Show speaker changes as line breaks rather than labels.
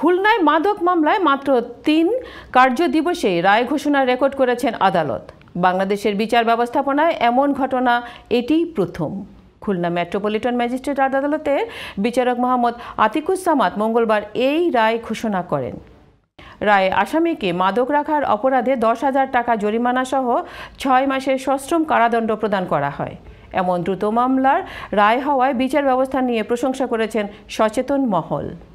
খুলনায় মাদক মামলায় মাত্র তিন কার্য দিবসে রায় ঘোষণা রেকর্ড করেছেন আদালত বাংলাদেশের বিচার ব্যবস্থাপনায় এমন ঘটনা এটি প্রথম খুলনা মেট্রোপলিটন ম্যাজিস্ট্রেট আদালতের বিচারক মোহাম্মদ আতিকুজ্জামাত মঙ্গলবার এই রায় ঘোষণা করেন রায়ে আসামিকে মাদক রাখার অপরাধে দশ হাজার টাকা জরিমানা সহ ছয় মাসের সশ্রম কারাদণ্ড প্রদান করা হয় এমন দ্রুত মামলার রায় হওয়ায় বিচার ব্যবস্থা নিয়ে প্রশংসা করেছেন সচেতন মহল